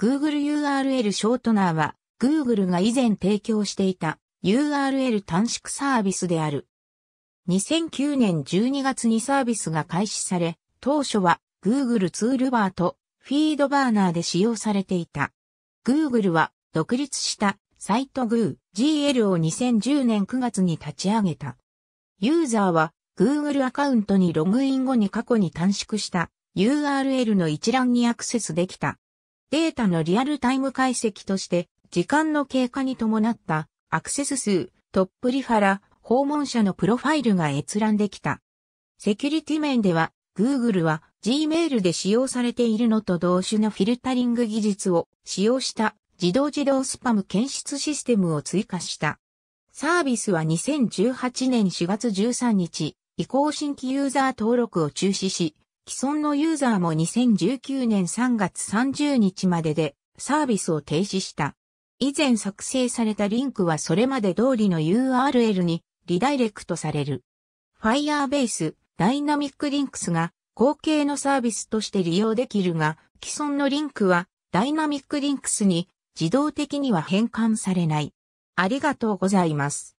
Google URL ショートナーは、Google が以前提供していた URL 短縮サービスである。2009年12月にサービスが開始され、当初は Google ツールバーとフィードバーナーで使用されていた。Google は独立したサイト GGL を2010年9月に立ち上げた。ユーザーは Google アカウントにログイン後に過去に短縮した URL の一覧にアクセスできたデータのリアルタイム解析として、時間の経過に伴ったアクセス数、トップリファラ、訪問者のプロファイルが閲覧できた。セキュリティ面では、Google は Gmail で使用されているのと同種のフィルタリング技術を使用した自動自動スパム検出システムを追加した。サービスは2018年4月13日移行新規ユーザー登録を中止し、既存のユーザーも2019年3月30日まででサービスを停止した。以前作成されたリンクはそれまで通りの URL にリダイレクトされる。Firebase Dynamic Links が後継のサービスとして利用できるが、既存のリンクは Dynamic Links に自動的には変換されない。ありがとうございます。